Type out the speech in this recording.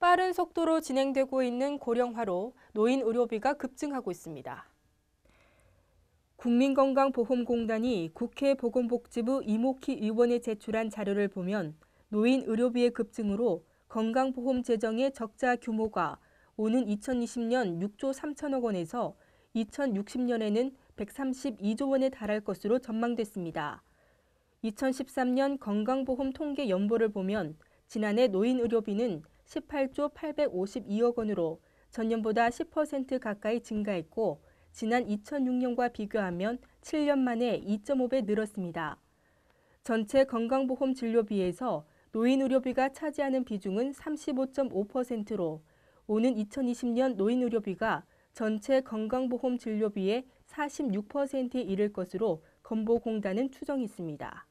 빠른 속도로 진행되고 있는 고령화로 노인 의료비가 급증하고 있습니다. 국민건강보험공단이 국회 보건복지부 이목희 의원이 제출한 자료를 보면 노인 의료비의 급증으로 건강보험 재정의 적자 규모가 오는 2020년 6조 3천억 원에서 2060년에는 132조 원에 달할 것으로 전망됐습니다. 2013년 건강보험 통계 연보를 보면 지난해 노인 의료비는 18조 852억 원으로 전년보다 10% 가까이 증가했고 지난 2006년과 비교하면 7년 만에 2.5배 늘었습니다. 전체 건강보험 진료비에서 노인 의료비가 차지하는 비중은 35.5%로 오는 2020년 노인 의료비가 전체 건강보험 진료비의 46%에 이를 것으로 건보공단은 추정했습니다.